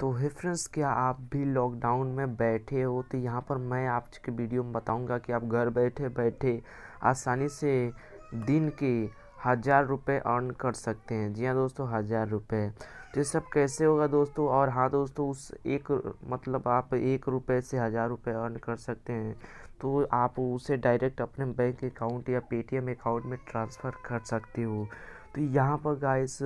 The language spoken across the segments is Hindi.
तो हे फ्रेंड्स क्या आप भी लॉकडाउन में बैठे हो तो यहाँ पर मैं आपके वीडियो में बताऊँगा कि आप घर बैठे बैठे आसानी से दिन के हज़ार रुपये अर्न कर सकते हैं जी हाँ दोस्तों हज़ार रुपये तो सब कैसे होगा दोस्तों और हाँ दोस्तों उस एक मतलब आप एक रुपये से हज़ार रुपये अर्न कर सकते हैं तो आप उसे डायरेक्ट अपने बैंक अकाउंट या पेटीएम अकाउंट में ट्रांसफ़र कर सकते हो तो यहाँ पर गाइस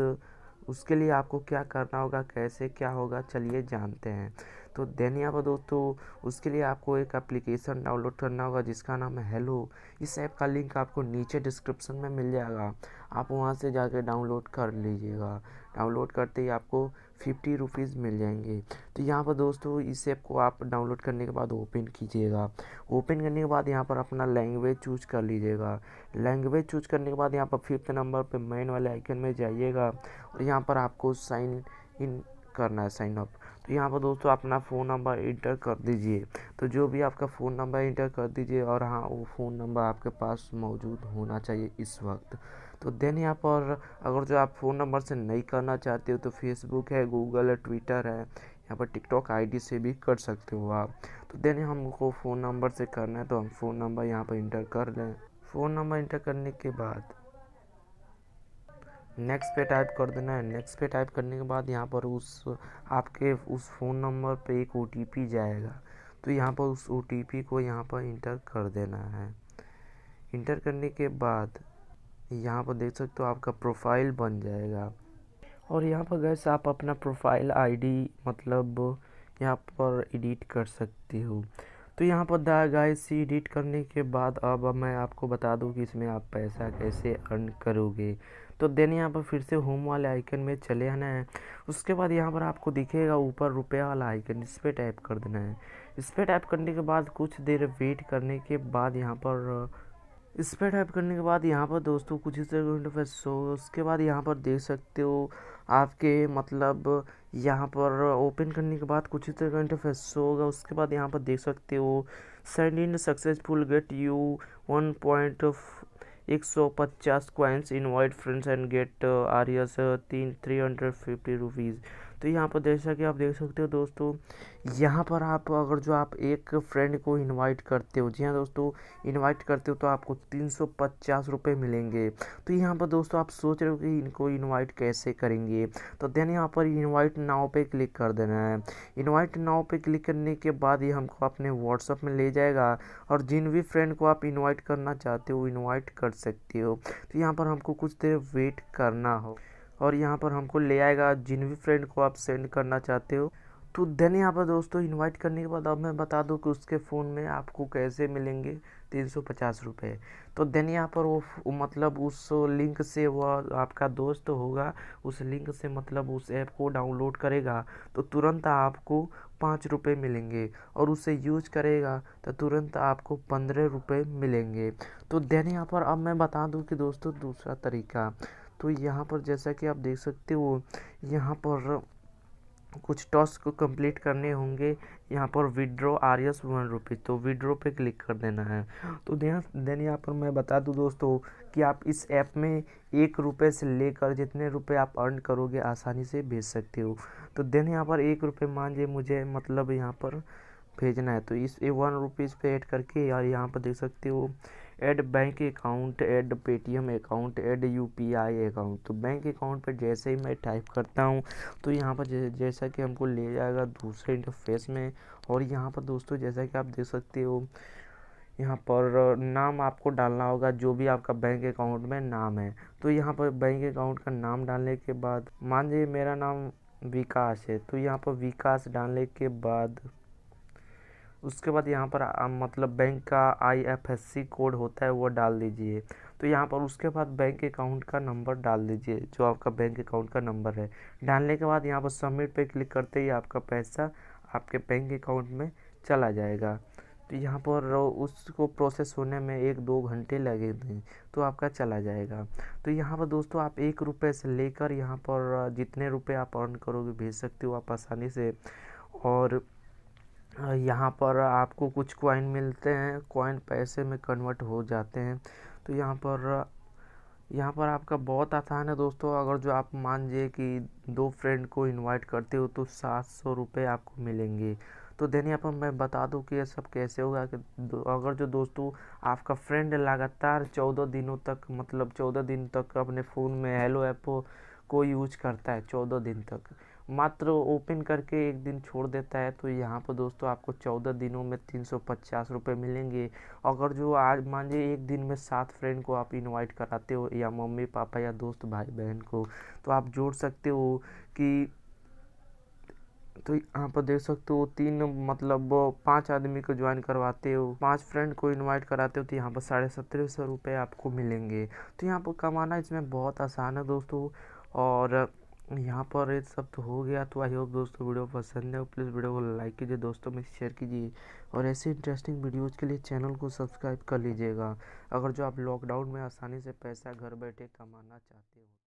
उसके लिए आपको क्या करना होगा कैसे क्या होगा चलिए जानते हैं तो देन यहाँ पर दोस्तों उसके लिए आपको एक एप्लीकेशन डाउनलोड करना होगा जिसका नाम है हेलो इस ऐप का लिंक आपको नीचे डिस्क्रिप्शन में मिल जाएगा आप वहाँ से जाकर डाउनलोड कर लीजिएगा डाउनलोड करते ही आपको फिफ्टी रुपीज़ मिल जाएंगे तो यहाँ पर दोस्तों इस ऐप को आप डाउनलोड करने के बाद ओपन कीजिएगा ओपन करने के बाद यहाँ पर अपना लैंग्वेज चूज कर लीजिएगा लैंग्वेज चूज करने के बाद यहाँ पर फिफ्थ नंबर पर मेन वाले आइकन में जाइएगा और यहाँ पर आपको साइन इन करना है साइन अप तो यहाँ पर दोस्तों अपना फ़ोन नंबर इंटर कर दीजिए तो जो भी आपका फ़ोन नंबर इंटर कर दीजिए और हाँ वो फ़ोन नंबर आपके पास मौजूद होना चाहिए इस वक्त तो देन यहाँ पर अगर जो आप फ़ोन नंबर से नहीं करना चाहते हो तो फेसबुक है गूगल है ट्विटर है यहाँ पर टिकटॉक आईडी से भी कर सकते हो आप तो देन हमको फ़ोन नंबर से करना है तो हम फ़ोन नंबर यहाँ पर इंटर कर लें फ़ोन नंबर इंटर करने के बाद नेक्स्ट पे टाइप कर देना है नेक्स्ट पे टाइप करने के बाद यहाँ पर उस आपके उस फ़ोन नंबर पे एक ओ जाएगा तो यहाँ पर उस ओ को यहाँ पर इंटर कर देना है इंटर करने के बाद यहाँ पर देख सकते हो आपका प्रोफाइल बन जाएगा और यहाँ पर गैस आप अपना प्रोफाइल आईडी मतलब यहाँ पर एडिट कर सकते हो तो यहाँ पर दा गाइस एडिट करने के बाद अब मैं आपको बता दूँ कि इसमें आप पैसा कैसे अर्न करोगे तो देन यहाँ पर फिर से होम वाले आइकन में चले आना है उसके बाद यहाँ पर आपको दिखेगा ऊपर रुपया वाला आइकन इस पर टाइप कर देना है इस पर टाइप करने के बाद कुछ देर वेट करने के बाद यहाँ पर इस पर टाइप करने के बाद यहाँ पर दोस्तों कुछ ही इंटरफेस सो उसके बाद यहाँ पर देख सकते हो आपके मतलब यहाँ पर ओपन करने के बाद कुछ ही तरह का इंटरफेस शो होगा उसके बाद यहाँ पर देख सकते हो send in successful get you one point एक सौ पचास coins invite friends and get आर्यस तीन थ्री हंड्रेड फिफ्टी रुपीज़ तो यहाँ पर जैसा कि आप देख सकते हो दोस्तों यहाँ पर आप अगर जो आप एक फ्रेंड को इनवाइट करते हो जी हाँ दोस्तों इनवाइट करते हो तो आपको तीन सौ पचास रुपये मिलेंगे तो यहाँ पर दोस्तों आप सोच रहे हो कि इनको इनवाइट कैसे करेंगे तो देन यहाँ पर इनवाइट नाव पे क्लिक कर देना है इनवाइट नाव पे क्लिक करने के बाद ये हमको अपने व्हाट्सअप में ले जाएगा और जिन भी फ्रेंड को आप इन्वाइट करना चाहते हो इन्वाइट कर सकते हो तो यहाँ पर हमको कुछ देर वेट करना हो और यहाँ पर हमको ले आएगा जिन भी फ्रेंड को आप सेंड करना चाहते हो तो देन यहाँ पर दोस्तों इनवाइट करने के बाद अब मैं बता दूँ कि उसके फ़ोन में आपको कैसे मिलेंगे तीन सौ पचास रुपये तो देन यहाँ पर वो मतलब उस लिंक से वह आपका दोस्त होगा उस लिंक से मतलब उस ऐप को डाउनलोड करेगा तो तुरंत आपको पाँच रुपये मिलेंगे और उसे यूज करेगा तो तुरंत आपको पंद्रह रुपये मिलेंगे तो देन यहाँ पर अब मैं बता दूँ कि दोस्तों दूसरा तरीका तो यहाँ पर जैसा कि आप देख सकते हो यहाँ पर कुछ टॉस्क को कंप्लीट करने होंगे यहाँ पर withdraw R S one rupee तो विड्रो पे क्लिक कर देना है तो ध्यान देन यहाँ पर मैं बता दूँ दोस्तों कि आप इस ऐप में एक रुपये से लेकर जितने रुपए आप अर्न करोगे आसानी से भेज सकते हो तो देन यहाँ पर एक रुपये मान लीजिए मुझे मतलब यहाँ पर भेजना है तो इस वन रुपीज़ पे ऐड करके और यहाँ पर देख सकते हो add bank account add Paytm account add UPI account तो बैंक अकाउंट पर जैसे ही मैं टाइप करता हूँ तो यहाँ पर जैसा कि हमको ले जाएगा दूसरे इंटरफेस में और यहाँ पर दोस्तों जैसा कि आप देख सकते हो यहाँ पर नाम आपको डालना होगा जो भी आपका बैंक अकाउंट में नाम है तो यहाँ पर बैंक अकाउंट का नाम डालने के बाद मान लीजिए मेरा नाम विकास है तो यहाँ पर विकास डालने के बाद उसके बाद यहाँ पर आ, मतलब बैंक का आईएफएससी कोड होता है वो डाल दीजिए तो यहाँ पर उसके बाद बैंक अकाउंट का नंबर डाल दीजिए जो आपका बैंक अकाउंट का नंबर है डालने के बाद यहाँ पर सबमिट पर क्लिक करते ही आपका पैसा आपके बैंक अकाउंट में चला जाएगा तो यहाँ पर उसको प्रोसेस होने में एक दो घंटे लगेंगे तो आपका चला जाएगा तो यहाँ पर दोस्तों आप एक रुपये से लेकर यहाँ पर जितने रुपये आप अर्न करोगे भेज सकते हो आप आसानी से और यहाँ पर आपको कुछ कॉइन मिलते हैं कॉइन पैसे में कन्वर्ट हो जाते हैं तो यहाँ पर यहाँ पर आपका बहुत आसान है दोस्तों अगर जो आप मान लीजिए कि दो फ्रेंड को इनवाइट करते हो तो सात सौ रुपये आपको मिलेंगे तो देने यहाँ पर मैं बता दूँ कि ये सब कैसे होगा कि अगर जो दोस्तों आपका फ्रेंड लगातार चौदह दिनों तक मतलब चौदह दिन तक अपने फ़ोन में हेलो ऐप को यूज करता है चौदह दिन तक मात्र ओपन करके एक दिन छोड़ देता है तो यहाँ पर दोस्तों आपको चौदह दिनों में तीन सौ पचास रुपये मिलेंगे अगर जो आज मान लीजिए एक दिन में सात फ्रेंड को आप इनवाइट कराते हो या मम्मी पापा या दोस्त भाई बहन को तो आप जोड़ सकते हो कि तो यहाँ पर देख सकते हो तीन मतलब पांच आदमी को ज्वाइन करवाते हो पांच फ्रेंड को इनवाइट कराते हो तो यहाँ पर साढ़े सत्रह सौ रुपये आपको मिलेंगे तो यहाँ पर कमाना इसमें बहुत आसान है दोस्तों और यहाँ पर ये सब तो हो गया तो आई होप दोस्तों वीडियो पसंद है प्लीज़ वीडियो को लाइक कीजिए दोस्तों में शेयर कीजिए और ऐसे इंटरेस्टिंग वीडियोज़ के लिए चैनल को सब्सक्राइब कर लीजिएगा अगर जो आप लॉकडाउन में आसानी से पैसा घर बैठे कमाना चाहते हो